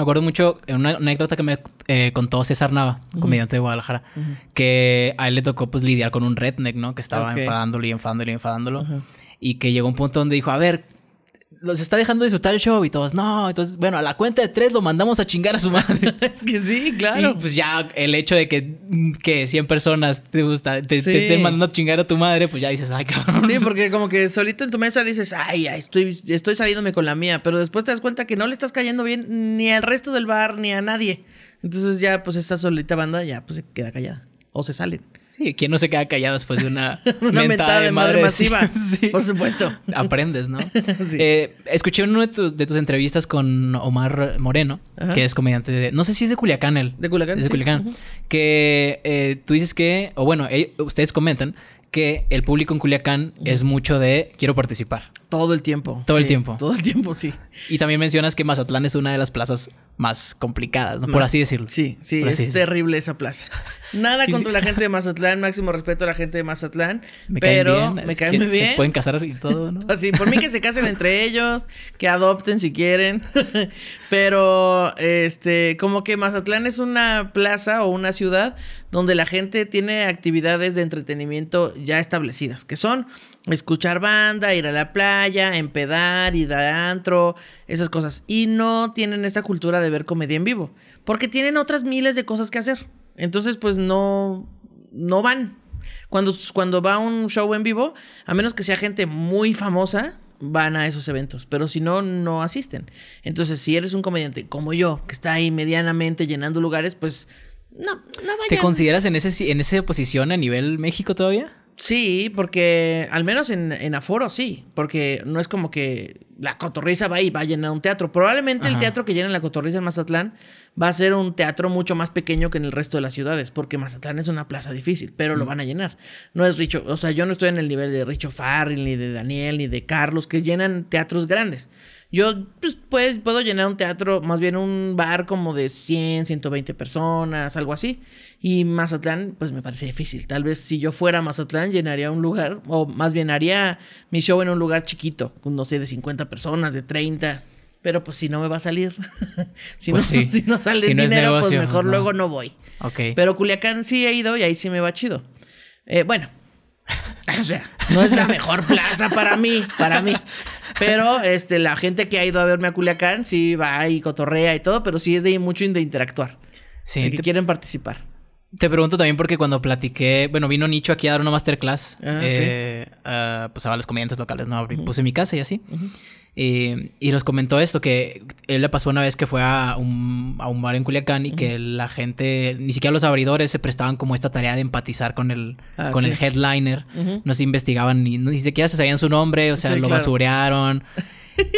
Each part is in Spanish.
Me acuerdo mucho en una anécdota que me eh, contó César Nava, comediante de Guadalajara, que a él le tocó pues lidiar con un redneck, ¿no? Que estaba enfadándolo y enfadándolo y enfadándolo. Y que llegó un punto donde dijo, a ver, los está dejando disfrutar el show y todos, no, entonces, bueno, a la cuenta de tres lo mandamos a chingar a su madre. es que sí, claro. Y pues ya el hecho de que, mm, que 100 personas te, gusta, te, estén mandando a chingar a tu madre, pues ya dices, ay, cabrón. Sí, porque como que solito en tu mesa dices, ay, estoy, estoy saliéndome con la mía, pero después te das cuenta que no le estás cayendo bien ni al resto del bar ni a nadie. Entonces ya, pues esta solita banda ya, pues se queda callada o se salen. Sí, ¿quién no se queda callado después de una, una mentada, de madre, masiva? Por supuesto. Aprendes, ¿no? sí. eh, escuché una de, de, tus entrevistas con Omar Moreno, que es comediante de. No sé si es de Culiacán él. De Culiacán. de Culiacán. Que eh, tú dices que, o bueno, ustedes comentan que el público en Culiacán es mucho de quiero participar. Todo el tiempo. Todo el tiempo. Todo el tiempo, sí. Y también mencionas que Mazatlán es una de las plazas más complicadas, por así decirlo. Sí, sí, es terrible esa plaza. Nada contra la gente de Mazatlán, máximo respeto a la gente de Mazatlán, pero me caen muy bien. Se pueden casar y todo, ¿no? Así, por mí que se casen entre ellos, que adopten si quieren, pero este, como que Mazatlán es una plaza o una ciudad donde la gente tiene actividades de entretenimiento ya establecidas, que son escuchar banda, ir a la playa, empedar, ir adentro, antro, esas cosas. Y no tienen esa cultura de ver comedia en vivo, porque tienen otras miles de cosas que hacer. Entonces, pues no, no van. Cuando, cuando va un show en vivo, a menos que sea gente muy famosa, van a esos eventos, pero si no, no asisten. Entonces, si eres un comediante como yo, que está ahí medianamente llenando lugares, pues no, no vayan. ¿Te consideras en, ese, en esa posición a nivel México todavía? Sí, porque al menos en, aforo sí, porque no es como que la cotorriza va y va a llenar un teatro. Probablemente el teatro que llena la cotorriza en Mazatlán va a ser un teatro mucho más pequeño que en el resto de las ciudades, porque Mazatlán es una plaza difícil, pero lo mm. van a llenar. No es Richo, o sea, yo no estoy en el nivel de Richo Farrell, ni de Daniel, ni de Carlos, que llenan teatros grandes. Yo pues, pues, puedo llenar un teatro, más bien un bar como de 100, 120 personas, algo así. Y Mazatlán, pues me parece difícil. Tal vez si yo fuera a Mazatlán, llenaría un lugar, o más bien haría mi show en un lugar chiquito, no sé, de 50 personas, de 30. Pero pues si no me va a salir, pues si, no, sale dinero, pues mejor pues luego no voy. Pero Culiacán sí he ido y ahí sí me va chido. Eh, bueno, O sea, no es la mejor plaza para mí, para mí. Pero este, la gente que ha ido a verme a Culiacán sí va y cotorrea y todo, pero sí es de mucho de interactuar. Sí. De que quieren participar. Te pregunto también porque cuando platiqué, bueno, vino Nicho aquí a dar una masterclass, ah, eh, ah, pues a los comediantes locales, ¿no? Puse mi casa y así y nos comentó esto, que él le pasó una vez que fue a un, bar en Culiacán y que la gente, ni siquiera los abridores se prestaban como esta tarea de empatizar con el, ah, con el headliner, no se investigaban ni, ni siquiera se sabían su nombre, o sea, lo basurearon.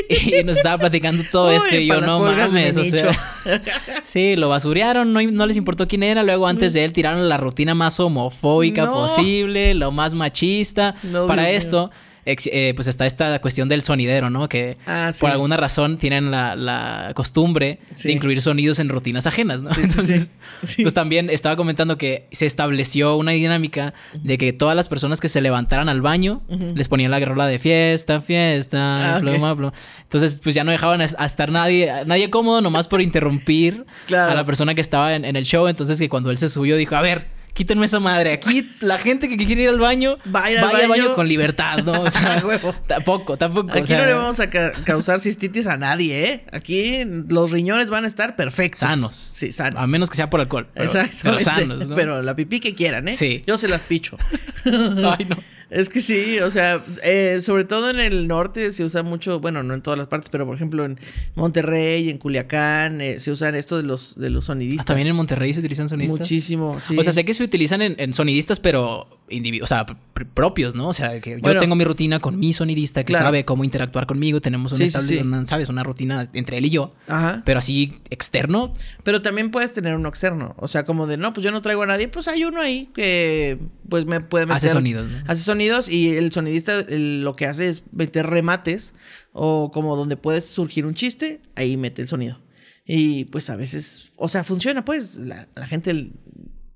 y nos estaba platicando todo esto y yo no mames, o sea, sí, lo basurearon, no, les importó quién era, luego antes de él tiraron la rutina más homofóbica posible, lo más machista. para esto... Eh, pues está esta cuestión del sonidero, ¿no? Que ah, por alguna razón tienen la, costumbre de incluir sonidos en rutinas ajenas, ¿no? pues también estaba comentando que se estableció una dinámica de que todas las personas que se levantaran al baño les ponían la gorra de fiesta, fiesta, ah, pluma, Entonces, pues ya no dejaban a estar nadie, nadie cómodo nomás por interrumpir a la persona que estaba en, en el show. Entonces, que cuando él se subió dijo, a ver quítenme esa madre. Aquí la gente que quiere ir al baño, vaya, al baño. baño. con libertad, ¿no? tampoco, tampoco. Aquí no le vamos a causar cistitis a nadie, ¿eh? Aquí los riñones van a estar perfectos. Sanos. Sí, sanos. A menos que sea por alcohol. Exacto. Pero sanos, Pero la pipí que quieran, ¿eh? Sí. Yo se las picho. Ay, no. Es que sí, o sea, eh, sobre todo en el norte se usa mucho, bueno, no en todas las partes, pero por ejemplo en Monterrey, en Culiacán, eh, se usan esto de los, de los sonidistas. Ah, también en Monterrey se utilizan sonidistas. Muchísimo, sí. O sea, sé que se utilizan en sonidistas, pero o sea, propios, ¿no? O sea, que yo tengo mi rutina con mi sonidista que sabe cómo interactuar conmigo, tenemos un ¿sabes? Una rutina entre él y yo, Ajá. pero así externo. Pero también puedes tener uno externo, o sea, como de, no, pues yo no traigo a nadie, pues hay uno ahí que pues me puede meter. Hace sonidos. ¿no? Hace sonidos y el sonidista lo que hace es meter remates o como donde puede surgir un chiste, ahí mete el sonido. Y pues a veces, o sea, funciona, pues la gente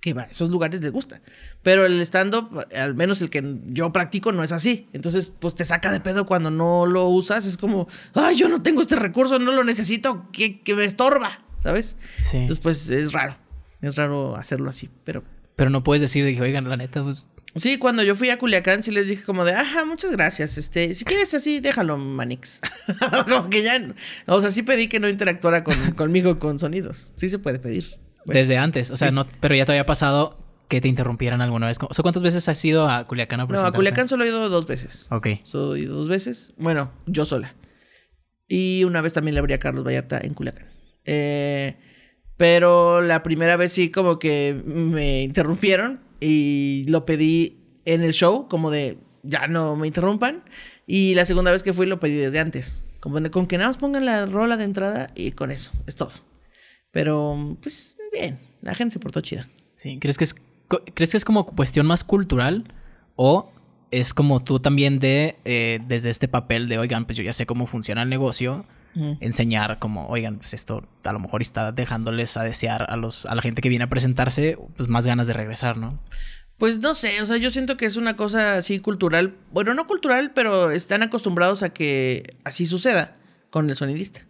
que va, esos lugares les gusta. Pero el stand-up, al menos el que yo practico, no es así. Entonces, pues te saca de pedo cuando no lo usas. Es como, ay, yo no tengo este recurso, no lo necesito, que, me estorba, ¿sabes? Entonces, pues es raro. Es raro hacerlo así, pero... Pero no puedes decir, de oigan, la neta, pues... Sí, cuando yo fui a Culiacán sí les dije como de, ajá, muchas gracias, este, si quieres así, déjalo, Manix. como que ya, o sea, sí pedí que no interactuara conmigo con sonidos. Sí se puede pedir. Pues desde antes, o sea, no, pero ya te había pasado que te interrumpieran alguna vez. O ¿cuántas veces has ido a Culiacán a No, a Culiacán solo he ido dos veces. Ok. Solo he ido dos veces. Bueno, yo sola. Y una vez también le abrí a Carlos Vallarta en Culiacán. Eh, pero la primera vez sí como que me interrumpieron y lo pedí en el show, como de ya no me interrumpan. Y la segunda vez que fui lo pedí desde antes. Como de, con que nada más pongan la rola de entrada y con eso, es todo. Pero pues bien, la gente se portó chida. Sí, ¿crees que es, ¿crees que es como cuestión más cultural o es como tú también de, eh, desde este papel de, oigan, pues yo ya sé cómo funciona el negocio, enseñar como, oigan, pues esto a lo mejor está dejándoles a desear a, los, a la gente que viene a presentarse, pues más ganas de regresar, ¿no? Pues no sé, o sea, yo siento que es una cosa así cultural, bueno, no cultural, pero están acostumbrados a que así suceda con el sonidista.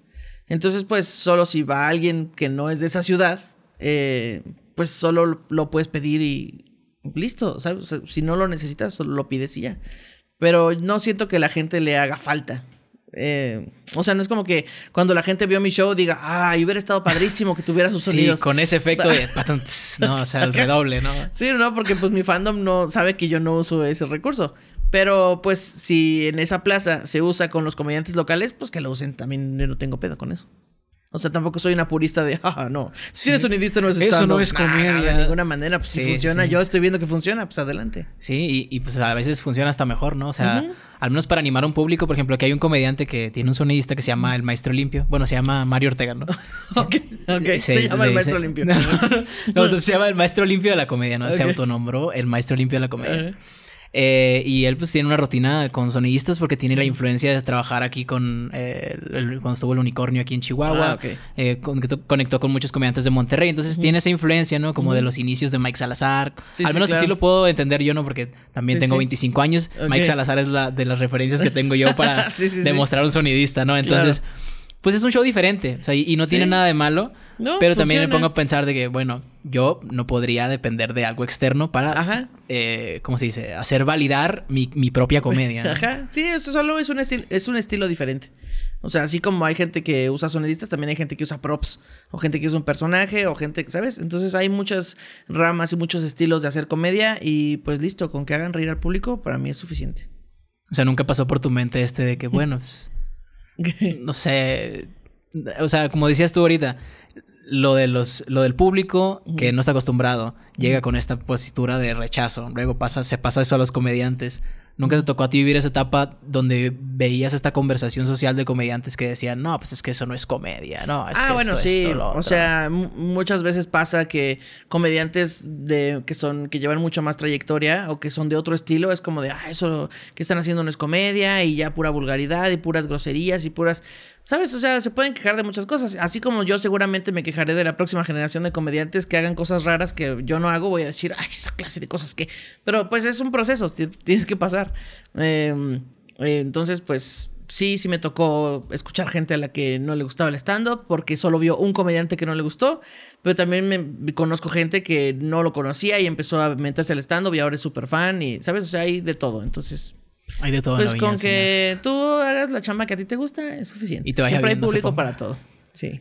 Entonces, pues solo si va alguien que no es de esa ciudad, eh, pues solo lo puedes pedir y listo, si no lo necesitas, solo lo pides y ya. Pero no siento que la gente le haga falta. Eh, o sea, no es como que cuando la gente vio mi show diga, ay, hubiera estado padrísimo que tuviera sus sí, con ese efecto de no, o sea, el redoble, ¿no? Sí, no, porque pues mi fandom no sabe que yo no uso ese recurso. Pero pues si en esa plaza se usa con los comediantes locales, pues que lo usen también, no tengo pedo con eso. O sea, tampoco soy una purista de, jaja, no. Si eres sonidista no es stand Eso no es comedia. de ninguna manera, pues si funciona, yo estoy viendo que funciona, pues adelante. Sí, y, pues a veces funciona hasta mejor, ¿no? O sea, al menos para animar a un público, por ejemplo, que hay un comediante que tiene un sonidista que se llama El Maestro Limpio. Bueno, se llama Mario Ortega, ¿no? ok, se, llama El Maestro Limpio. no, se llama El Maestro Limpio de la Comedia, ¿no? Se autonombró El Maestro Limpio de la Comedia. Eh, y él pues tiene una rutina con sonidistas porque tiene la mm. influencia de trabajar aquí con, eh, cuando estuvo el unicornio aquí en Chihuahua. Ah, eh, conectó con muchos comediantes de Monterrey. Entonces tiene esa influencia, ¿no? Como de los inicios de Mike Salazar. Al menos así lo puedo entender yo, ¿no? Porque también tengo 25 años. Mike Salazar es la de las referencias que tengo yo para demostrar un sonidista, ¿no? Entonces pues es un show diferente. O sea, y, no tiene nada de malo. pero también me pongo a pensar de que, bueno, yo no podría depender de algo externo para, Ajá. Eh, ¿cómo se dice?, hacer validar mi, propia comedia. Ajá, sí, eso solo es un, es un estilo diferente. O sea, así como hay gente que usa sonidistas, también hay gente que usa props, o gente que usa un personaje, o gente que, ¿sabes? Entonces hay muchas ramas y muchos estilos de hacer comedia y pues listo, con que hagan reír al público, para mí es suficiente. O sea, nunca pasó por tu mente este de que, bueno... Pues, no sé, o sea, como decías tú ahorita, lo, de los, lo del público que no está acostumbrado llega con esta postura de rechazo. Luego pasa, se pasa eso a los comediantes. ¿Nunca te tocó a ti vivir esa etapa donde veías esta conversación social de comediantes que decían, no, pues es que eso no es comedia, no. Es ah, bueno, sí. o sea, muchas veces pasa que comediantes de, que son, que llevan mucho más trayectoria o que son de otro estilo, es como de, ah, eso que están haciendo no es comedia y ya pura vulgaridad y puras groserías y puras... ¿Sabes? O sea, se pueden quejar de muchas cosas. Así como yo seguramente me quejaré de la próxima generación de comediantes que hagan cosas raras que yo no hago. Voy a decir, ay, esa clase de cosas que... Pero pues es un proceso, tienes que pasar. Eh, eh, entonces, pues sí, sí me tocó escuchar gente a la que no le gustaba el stand-up porque solo vio un comediante que no le gustó, pero también me, conozco gente que no lo conocía y empezó a meterse al stand-up y ahora es súper fan y, ¿sabes? O sea, hay de todo, entonces... Hay de todo. Pues con que tú hagas la chamba que a ti te gusta es suficiente. Y te Siempre hay público para todo. Sí.